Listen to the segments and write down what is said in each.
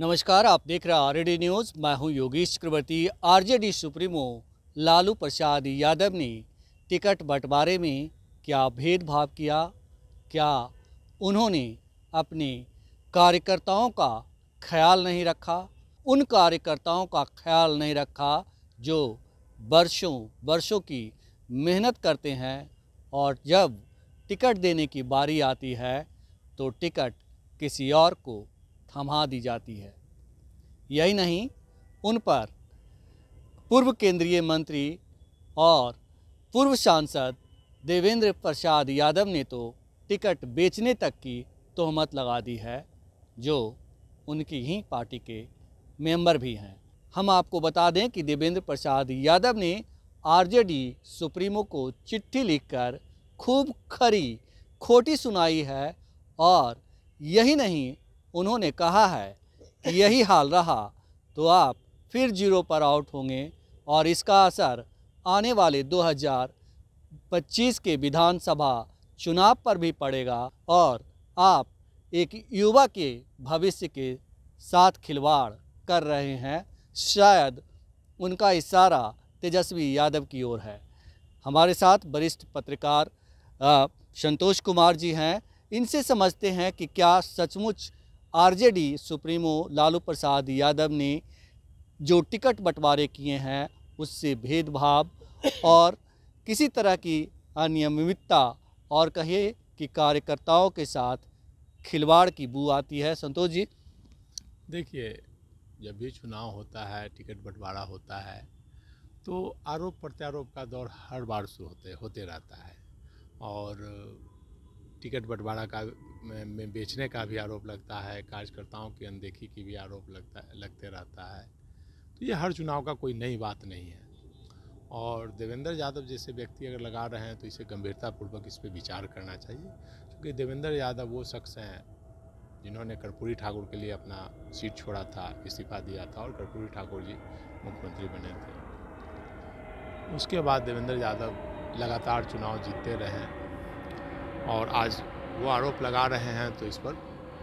नमस्कार आप देख रहे हैं आरडी न्यूज मैं हूं योगेश चक्रवर्ती आरजेडी सुप्रीमो लालू प्रसाद यादव ने टिकट बंटवारे में क्या भेदभाव किया क्या उन्होंने अपने कार्यकर्ताओं का ख्याल नहीं रखा उन कार्यकर्ताओं का ख्याल नहीं रखा जो वर्षों वर्षों की मेहनत करते हैं और जब टिकट देने की बारी आती है तो टिकट किसी और को थमा दी जाती है यही नहीं उन पर पूर्व केंद्रीय मंत्री और पूर्व सांसद देवेंद्र प्रसाद यादव ने तो टिकट बेचने तक की तोहमत लगा दी है जो उनकी ही पार्टी के मेंबर भी हैं हम आपको बता दें कि देवेंद्र प्रसाद यादव ने आरजेडी सुप्रीमो को चिट्ठी लिखकर खूब खरी खोटी सुनाई है और यही नहीं उन्होंने कहा है कि यही हाल रहा तो आप फिर जीरो पर आउट होंगे और इसका असर आने वाले 2025 के विधानसभा चुनाव पर भी पड़ेगा और आप एक युवा के भविष्य के साथ खिलवाड़ कर रहे हैं शायद उनका इशारा तेजस्वी यादव की ओर है हमारे साथ वरिष्ठ पत्रकार संतोष कुमार जी हैं इनसे समझते हैं कि क्या सचमुच आरजेडी सुप्रीमो लालू प्रसाद यादव ने जो टिकट बंटवारे किए हैं उससे भेदभाव और किसी तरह की अनियमितता और कहे कि कार्यकर्ताओं के साथ खिलवाड़ की बू आती है संतोष जी देखिए जब भी चुनाव होता है टिकट बंटवारा होता है तो आरोप प्रत्यारोप का दौर हर बार शुरू होते होते रहता है और टिकट बंटवारा का में बेचने का भी आरोप लगता है कार्यकर्ताओं की अनदेखी की भी आरोप लगता लगते रहता है तो ये हर चुनाव का कोई नई बात नहीं है और देवेंद्र यादव जैसे व्यक्ति अगर लगा रहे हैं तो इसे गंभीरतापूर्वक इस पर विचार करना चाहिए क्योंकि देवेंद्र यादव वो शख्स हैं जिन्होंने कर्पूरी ठाकुर के लिए अपना सीट छोड़ा था इस्तीफा दिया था और कर्पूरी ठाकुर जी मुख्यमंत्री बने थे उसके बाद देवेंद्र यादव लगातार चुनाव जीतते रहे और आज वो आरोप लगा रहे हैं तो इस पर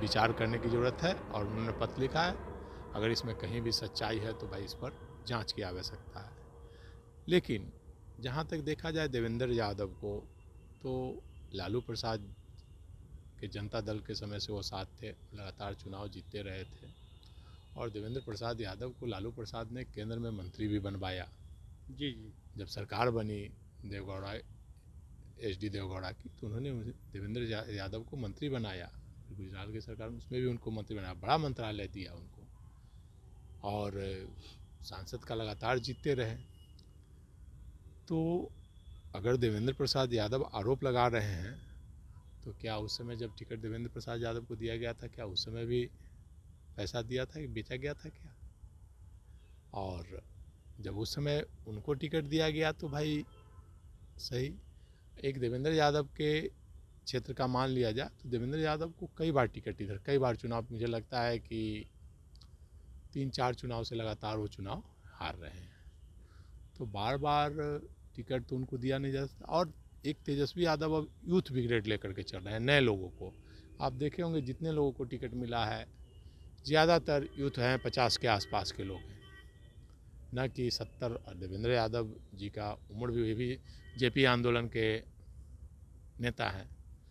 विचार करने की ज़रूरत है और उन्होंने पत्र लिखा है अगर इसमें कहीं भी सच्चाई है तो भाई इस पर जांच की आवश्यकता है लेकिन जहाँ तक देखा जाए देवेंद्र यादव को तो लालू प्रसाद के जनता दल के समय से वो साथ थे लगातार चुनाव जीतते रहे थे और देवेंद्र प्रसाद यादव को लालू प्रसाद ने केंद्र में मंत्री भी बनवाया जी जी जब सरकार बनी देवगौड़ा एच डी देवगौड़ा की तो उन्होंने देवेंद्र यादव को मंत्री बनाया गुजरात की सरकार उसमें भी उनको मंत्री बनाया बड़ा मंत्रालय दिया उनको और सांसद का लगातार जीतते रहे तो अगर देवेंद्र प्रसाद यादव आरोप लगा रहे हैं तो क्या उस समय जब टिकट देवेंद्र प्रसाद यादव को दिया गया था क्या उस समय भी पैसा दिया था बेचा गया था क्या और जब उस समय उनको टिकट दिया गया तो भाई सही एक देवेंद्र यादव के क्षेत्र का मान लिया जाए तो देवेंद्र यादव को कई बार टिकट इधर कई बार चुनाव मुझे लगता है कि तीन चार चुनाव से लगातार वो चुनाव हार रहे हैं तो बार बार टिकट तो उनको दिया नहीं जा सकता और एक तेजस्वी यादव अब यूथ ब्रिगेड लेकर के चल रहे हैं नए लोगों को आप देखे होंगे जितने लोगों को टिकट मिला है ज़्यादातर यूथ हैं पचास के आसपास के लोग हैं न कि सत्तर देवेंद्र यादव जी का उम्र भी वे भी जेपी आंदोलन के नेता हैं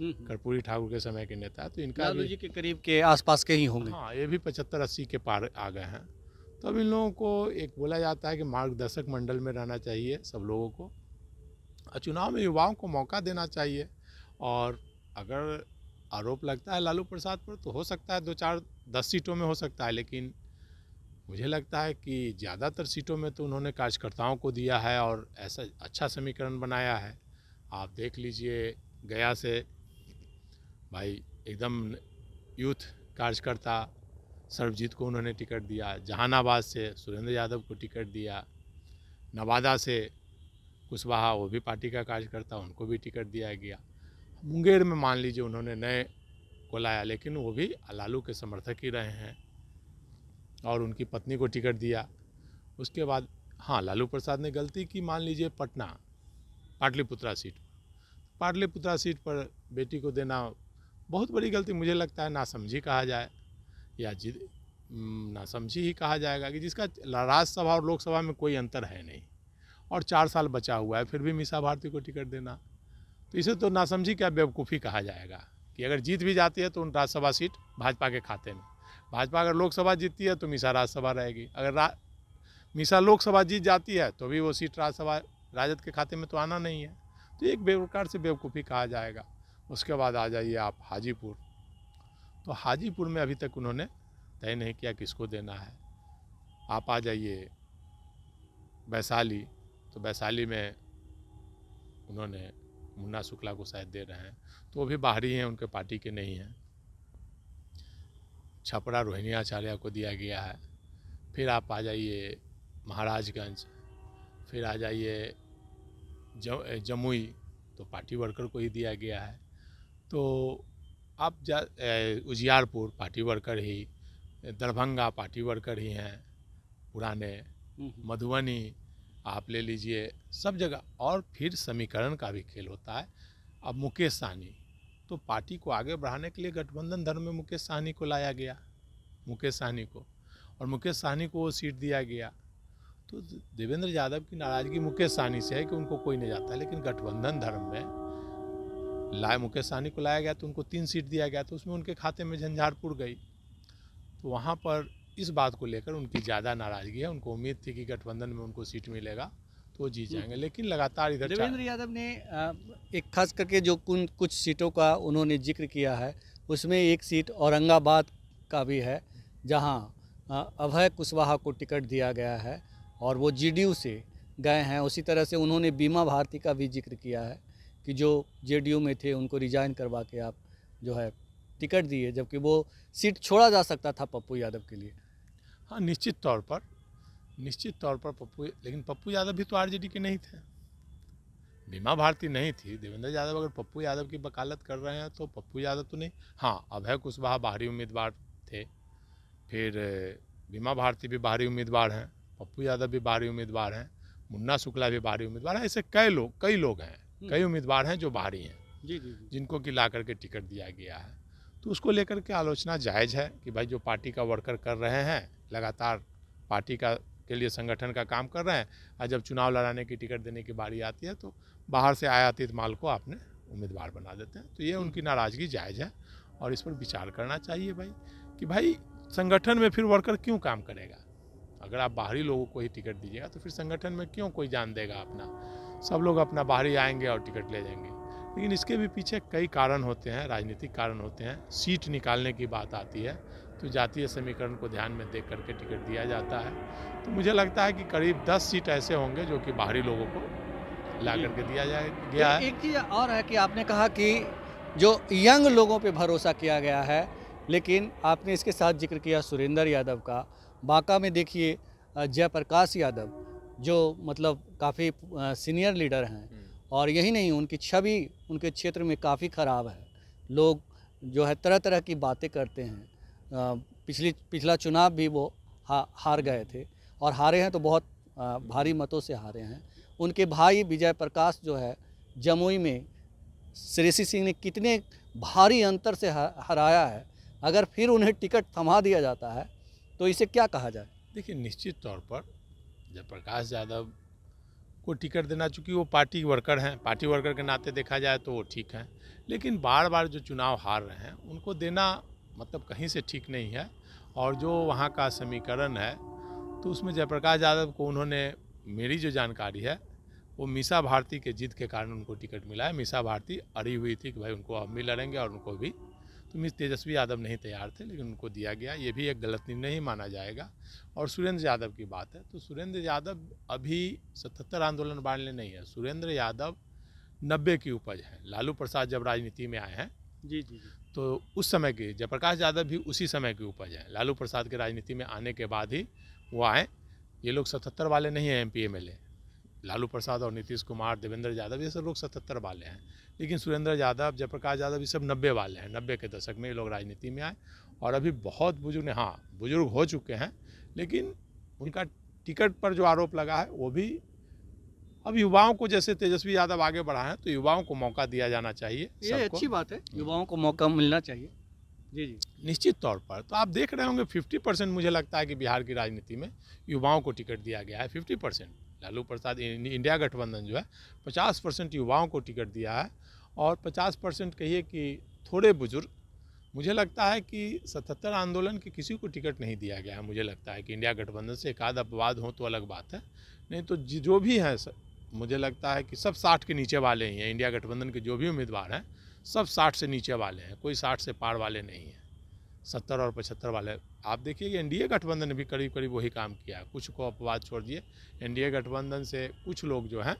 हम्म, हम्म। कर्पूरी ठाकुर के समय के नेता तो इनका भी जी के करीब के आसपास के ही होंगे हाँ ये भी पचहत्तर अस्सी के पार आ गए हैं तो अब इन लोगों को एक बोला जाता है कि मार्गदर्शक मंडल में रहना चाहिए सब लोगों को और चुनाव में युवाओं को मौका देना चाहिए और अगर आरोप लगता है लालू प्रसाद पर तो हो सकता है दो चार दस सीटों में हो सकता है लेकिन मुझे लगता है कि ज़्यादातर सीटों में तो उन्होंने कार्यकर्ताओं को दिया है और ऐसा अच्छा समीकरण बनाया है आप देख लीजिए गया से भाई एकदम यूथ कार्यकर्ता सर्वजीत को उन्होंने टिकट दिया जहानाबाद से सुरेंद्र यादव को टिकट दिया नवादा से कुशवाहा वो भी पार्टी का कार्यकर्ता उनको भी टिकट दिया गया मुंगेर में मान लीजिए उन्होंने नए को लाया लेकिन वो भी लालू के समर्थक ही रहे हैं और उनकी पत्नी को टिकट दिया उसके बाद हाँ लालू प्रसाद ने गलती की मान लीजिए पटना पाटलिपुत्रा सीट पाटलिपुत्रा सीट पर बेटी को देना बहुत बड़ी गलती मुझे लगता है नासमझी कहा जाए या जिद नासमझी ही कहा जाएगा कि जिसका राज्यसभा और लोकसभा में कोई अंतर है नहीं और चार साल बचा हुआ है फिर भी मीसा भारती को टिकट देना तो इसे तो नासमझी क्या बेवकूफ़ी कहा जाएगा कि अगर जीत भी जाती है तो उन राज्यसभा सीट भाजपा के खाते में भाजपा अगर लोकसभा जीतती है तो मीसा राज्यसभा रहेगी अगर मीसा लोकसभा जीत जाती है तो भी वो सीट राज्यसभा राजद के खाते में तो आना नहीं है तो एक बेप्रकार से बेवकूफ़ी कहा जाएगा उसके बाद आ जाइए आप हाजीपुर तो हाजीपुर में अभी तक उन्होंने तय नहीं किया किसको देना है आप आ जाइए वैशाली तो वैशाली में उन्होंने मुन्ना शुक्ला को शायद दे रहे हैं तो वो भी बाहरी हैं उनके पार्टी के नहीं हैं छपरा रोहिणी आचार्य को दिया गया है फिर आप आ जाइए महाराजगंज फिर आ जाइए जमुई तो पार्टी वर्कर को ही दिया गया है तो आप जा उजियारपुर पार्टी वर्कर ही दरभंगा पार्टी वर्कर ही हैं पुराने हम्म, हम्म। मधुबनी आप ले लीजिए सब जगह और फिर समीकरण का भी खेल होता है अब मुकेश सहनी तो पार्टी को आगे बढ़ाने के लिए गठबंधन धर्म में मुकेश सहनी को लाया गया मुकेश सहनी को और मुकेश सहनी को वो सीट दिया गया तो देवेंद्र यादव की नाराज़गी मुकेश सहनी से है कि उनको कोई नहीं जाता लेकिन गठबंधन धर्म में लाए मुकेश सहनी को लाया गया तो उनको तीन सीट दिया गया तो उसमें उनके खाते में झंझारपुर गई तो वहाँ पर इस बात को लेकर उनकी ज़्यादा नाराज़गी है उनको उम्मीद थी कि गठबंधन में उनको सीट मिलेगा तो जीत जाएंगे लेकिन लगातार इधर देवेंद्र यादव ने एक खास करके जो कुछ सीटों का उन्होंने जिक्र किया है उसमें एक सीट औरंगाबाद का भी है जहां अभय कुशवाहा को टिकट दिया गया है और वो जीडीयू से गए हैं उसी तरह से उन्होंने बीमा भारती का भी जिक्र किया है कि जो जेडीयू में थे उनको रिजाइन करवा के आप जो है टिकट दिए जबकि वो सीट छोड़ा जा सकता था पप्पू यादव के लिए हाँ निश्चित तौर पर निश्चित तौर पर पप्पू लेकिन पप्पू यादव भी तो आरजेडी के नहीं थे बीमा भारती नहीं थी देवेंद्र यादव अगर पप्पू यादव की वकालत कर रहे हैं तो पप्पू यादव तो नहीं हाँ अभय कुशवाहा बाहरी उम्मीदवार थे फिर बीमा भारती भी बाहरी उम्मीदवार हैं पप्पू यादव भी बाहरी उम्मीदवार हैं मुन्ना शुक्ला भी बाहरी उम्मीदवार हैं ऐसे कई लोग कई लोग हैं हम्म। कई उम्मीदवार हैं जो बाहरी हैं जी जी जिनको कि ला करके टिकट दिया गया है तो उसको लेकर के आलोचना जायज़ है कि भाई जो पार्टी का वर्कर कर रहे हैं लगातार पार्टी का के लिए संगठन का काम कर रहे हैं और जब चुनाव लड़ाने की टिकट देने की बारी आती है तो बाहर से आयातित माल को आपने उम्मीदवार बना देते हैं तो ये हम्म। उनकी नाराज़गी जायज़ है और इस पर विचार करना चाहिए भाई कि भाई संगठन में फिर वर्कर क्यों काम करेगा अगर आप बाहरी लोगों को ही टिकट दीजिएगा तो फिर संगठन में क्यों कोई जान देगा अपना सब लोग अपना बाहरी आएंगे और टिकट ले जाएंगे लेकिन इसके भी पीछे कई कारण होते हैं राजनीतिक कारण होते हैं सीट निकालने की बात आती है तो जातीय समीकरण को ध्यान में देख करके टिकट दिया जाता है तो मुझे लगता है कि करीब दस सीट ऐसे होंगे जो कि बाहरी लोगों को ला करके दिया जाए गया एक चीज़ और है कि आपने कहा कि जो यंग लोगों पर भरोसा किया गया है लेकिन आपने इसके साथ जिक्र किया सुरेंद्र यादव का बांका में देखिए जयप्रकाश यादव जो मतलब काफ़ी सीनियर लीडर हैं हम्म। और यही नहीं उनकी छवि उनके क्षेत्र में काफ़ी ख़राब है लोग जो है तरह तरह की बातें करते हैं पिछली पिछला चुनाव भी वो हा, हार गए थे और हारे हैं तो बहुत भारी मतों से हारे हैं उनके भाई विजय प्रकाश जो है जमुई में श्रेषी सिंह ने कितने भारी अंतर से हराया है अगर फिर उन्हें टिकट थमा दिया जाता है तो इसे क्या कहा जाए देखिए निश्चित तौर पर जब प्रकाश यादव को टिकट देना चूँकि वो पार्टी वर्कर हैं पार्टी वर्कर के नाते देखा जाए तो वो ठीक हैं लेकिन बार बार जो चुनाव हार रहे हैं उनको देना मतलब कहीं से ठीक नहीं है और जो वहाँ का समीकरण है तो उसमें जयप्रकाश यादव को उन्होंने मेरी जो जानकारी है वो मीसा भारती के जीत के कारण उनको टिकट मिला है मीसा भारती अड़ी हुई थी कि भाई उनको हम भी लड़ेंगे और उनको भी तो मिस तेजस्वी यादव नहीं तैयार थे लेकिन उनको दिया गया ये भी एक गलत निर्णय ही माना जाएगा और सुरेंद्र यादव की बात है तो सुरेंद्र यादव अभी सतहत्तर आंदोलन बांटने नहीं है सुरेंद्र यादव नब्बे की उपज है लालू प्रसाद जब राजनीति में आए हैं जी, जी। तो उस समय की जयप्रकाश यादव भी उसी समय के उपज है लालू प्रसाद के राजनीति में आने के बाद ही वो आए ये लोग सतहत्तर वाले नहीं हैं M P M Lalu Prasad और नीतीश कुमार देवेंद्र यादव ये सब लोग सतहत्तर वाले हैं लेकिन सुरेंद्र यादव जयप्रकाश यादव ये सब नब्बे वाले हैं नब्बे के दशक में ये लोग राजनीति में आए और अभी बहुत बुजुर्ग हाँ बुजुर्ग हो चुके हैं लेकिन उनका टिकट पर जो आरोप लगा है वो भी अब युवाओं को जैसे तेजस्वी यादव आगे बढ़ाएं तो युवाओं को मौका दिया जाना चाहिए ये अच्छी बात है हम्म। युवाओं को मौका मिलना चाहिए जी जी निश्चित तौर पर तो आप देख रहे होंगे 50 परसेंट मुझे लगता है कि बिहार की राजनीति में युवाओं को टिकट दिया गया है 50 परसेंट लालू प्रसाद इंडिया गठबंधन जो है 50 परसेंट युवाओं को टिकट दिया है और 50 परसेंट कहिए कि थोड़े बुजुर्ग मुझे लगता है कि सतहत्तर आंदोलन के किसी को टिकट नहीं दिया गया है मुझे लगता है कि इंडिया गठबंधन से एक आध अपवाद हो तो अलग बात है नहीं तो जो भी हैं मुझे लगता है कि सब साठ के नीचे वाले ही हैं इंडिया गठबंधन के जो भी उम्मीदवार हैं सब साठ से नीचे वाले हैं कोई साठ से पार वाले नहीं हैं सत्तर और पचहत्तर वाले आप देखिए कि एनडीए गठबंधन ने भी करीब करीब वही काम किया है कुछ को अपवाद छोड़ दिए एनडीए गठबंधन से कुछ लोग जो हैं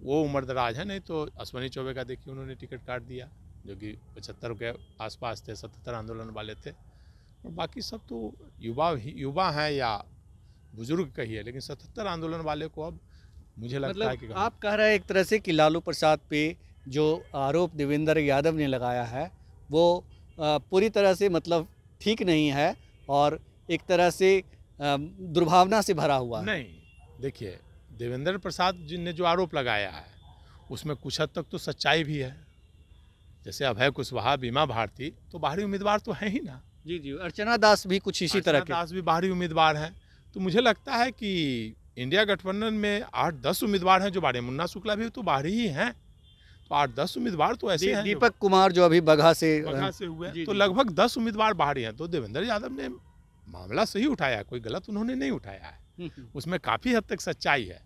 वो उम्र दराज हैं नहीं तो अश्वनी चौबे का देखिए उन्होंने टिकट काट दिया जो कि पचहत्तर के आसपास थे सतहत्तर आंदोलन वाले थे और बाकी सब तो युवा ही युवा हैं या बुजुर्ग कहिए लेकिन सतहत्तर आंदोलन वाले को अब मुझे लगता मतलब है कि आप कह रहे हैं एक तरह से कि लालू प्रसाद पे जो आरोप देवेंद्र यादव ने लगाया है वो पूरी तरह से मतलब ठीक नहीं है और एक तरह से दुर्भावना से भरा हुआ नहीं देखिए देवेंद्र प्रसाद जी ने जो आरोप लगाया है उसमें कुछ हद तक तो सच्चाई भी है जैसे अभय कुशवाहा बीमा भारती तो बाहरी उम्मीदवार तो है ही ना जी जी अर्चना दास भी कुछ इसी तरह के दास भी बाहरी उम्मीदवार हैं तो मुझे लगता है कि इंडिया गठबंधन में आठ दस उम्मीदवार हैं जो बाहर मुन्ना शुक्ला भी तो बाहर ही हैं तो आठ दस उम्मीदवार तो ऐसे दी, हैं दीपक कुमार जो अभी बघा से बघा से हुए जी, तो लगभग दस उम्मीदवार बाहरी हैं तो देवेंद्र यादव ने मामला सही उठाया कोई गलत उन्होंने नहीं उठाया है हम्म, हम्म। उसमें काफ़ी हद तक सच्चाई है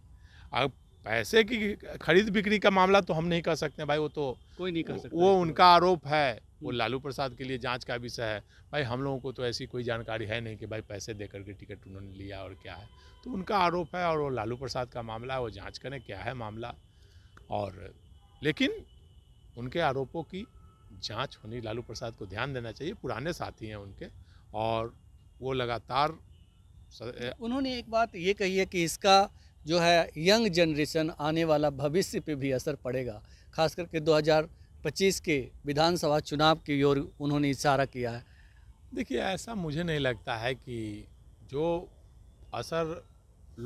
अब पैसे की खरीद बिक्री का मामला तो हम नहीं कर सकते भाई वो तो कोई नहीं कर सकता वो उनका आरोप है वो हम्म। लालू प्रसाद के लिए जांच का विषय है भाई हम लोगों को तो ऐसी कोई जानकारी है नहीं कि भाई पैसे दे करके टिकट उन्होंने लिया और क्या है तो उनका आरोप है और वो लालू प्रसाद का मामला है वो जाँच करें क्या है मामला और लेकिन उनके आरोपों की जाँच होनी लालू प्रसाद को ध्यान देना चाहिए पुराने साथी हैं उनके और वो लगातार तो उन्होंने एक बात ये कही है कि इसका जो है यंग जनरेशन आने वाला भविष्य पे भी असर पड़ेगा खास करके 2025 के विधानसभा चुनाव की ओर उन्होंने इशारा किया है देखिए ऐसा मुझे नहीं लगता है कि जो असर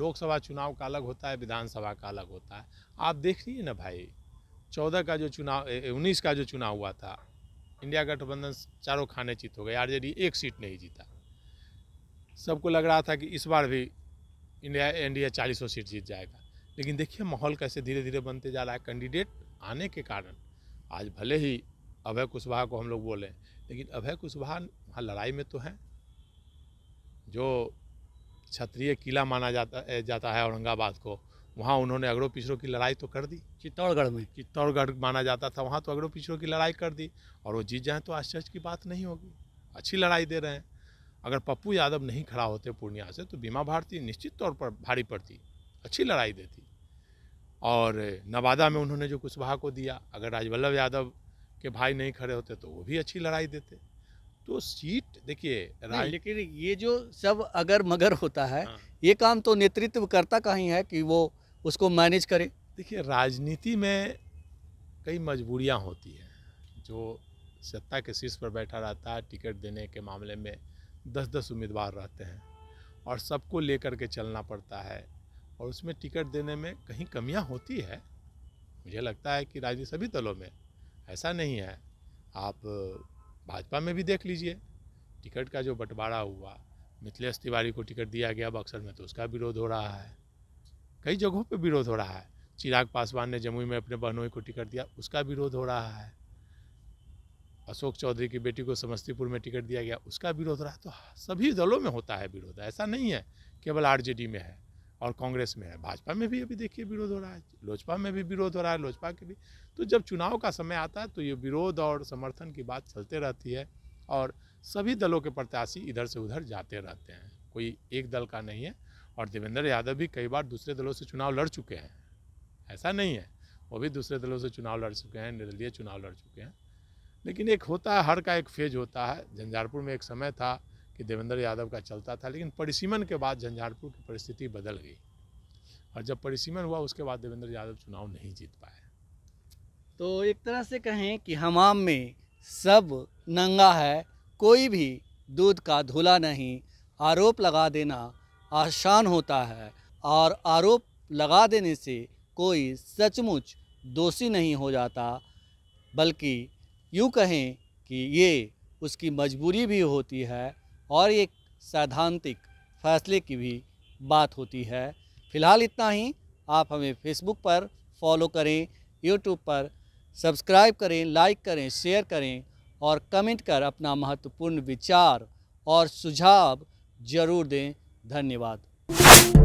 लोकसभा चुनाव का अलग होता है विधानसभा का अलग होता है आप देख लीजिए ना भाई चौदह का जो चुनाव उन्नीस का जो चुनाव हुआ था इंडिया गठबंधन चारों खाने जीत हो गए आरजेडी एक सीट नहीं जीता सबको लग रहा था कि इस बार भी इंडिया एनडीए चालीसों सीट जीत जाएगा लेकिन देखिए माहौल कैसे धीरे धीरे बनते जा रहा है कैंडिडेट आने के कारण आज भले ही अभय कुशवाहा को हम लोग बोलें लेकिन अभय कुशवाहा वहाँ लड़ाई में तो हैं जो क्षत्रिय किला माना जाता जाता है औरंगाबाद को वहाँ उन्होंने अगड़ो पिछड़ों की लड़ाई तो कर दी चित्तौड़गढ़ में चित्तौड़गढ़ माना जाता था वहाँ तो अगड़ो पिछड़ों की लड़ाई कर दी और वो जीत जाएँ तो आश्चर्य की बात नहीं होगी अच्छी लड़ाई दे रहे हैं अगर पप्पू यादव नहीं खड़ा होते पूर्णिया से तो बीमा भारती निश्चित तौर पर भारी पड़ती अच्छी लड़ाई देती और नवादा में उन्होंने जो कुशवाहा को दिया अगर राजवल्लभ यादव के भाई नहीं खड़े होते तो वो भी अच्छी लड़ाई देते तो सीट देखिए राज... लेकिन ये जो सब अगर मगर होता है हाँ। ये काम तो नेतृत्व करता कहीं है कि वो उसको मैनेज करे देखिए राजनीति में कई मजबूरियाँ होती हैं जो सत्ता के शीर्ष पर बैठा रहता है टिकट देने के मामले में दस दस उम्मीदवार रहते हैं और सबको लेकर के चलना पड़ता है और उसमें टिकट देने में कहीं कमियां होती है मुझे लगता है कि राजनीति सभी दलों में ऐसा नहीं है आप भाजपा में भी देख लीजिए टिकट का जो बंटवारा हुआ मिथिलेश तिवारी को टिकट दिया गया बक्सर में तो उसका विरोध हो रहा है कई जगहों पर विरोध हो रहा है चिराग पासवान ने जमुई में अपने बहनोई को टिकट दिया उसका विरोध हो रहा है अशोक चौधरी की बेटी को समस्तीपुर में टिकट दिया गया उसका विरोध रहा तो सभी दलों में होता है विरोध ऐसा नहीं है केवल आरजेडी में है और कांग्रेस में है भाजपा में भी अभी देखिए विरोध हो रहा है लोजपा में भी विरोध हो रहा है लोजपा के भी तो जब चुनाव का समय आता है तो ये विरोध और समर्थन की बात चलते रहती है और सभी दलों के प्रत्याशी इधर से उधर जाते रहते हैं कोई एक दल का नहीं है और देवेंद्र यादव भी कई बार दूसरे दलों से चुनाव लड़ चुके हैं ऐसा नहीं है वो भी दूसरे दलों से चुनाव लड़ चुके हैं निर्दलीय चुनाव लड़ चुके हैं लेकिन एक होता है हर का एक फेज होता है झंझारपुर में एक समय था कि देवेंद्र यादव का चलता था लेकिन परिसीमन के बाद झंझारपुर की परिस्थिति बदल गई और जब परिसीमन हुआ उसके बाद देवेंद्र यादव चुनाव नहीं जीत पाए तो एक तरह से कहें कि हमाम में सब नंगा है कोई भी दूध का धुला नहीं आरोप लगा देना आसान होता है और आरोप लगा देने से कोई सचमुच दोषी नहीं हो जाता बल्कि यूँ कहें कि ये उसकी मजबूरी भी होती है और एक सैद्धांतिक फैसले की भी बात होती है फ़िलहाल इतना ही आप हमें फेसबुक पर फॉलो करें यूट्यूब पर सब्सक्राइब करें लाइक करें शेयर करें और कमेंट कर अपना महत्वपूर्ण विचार और सुझाव ज़रूर दें धन्यवाद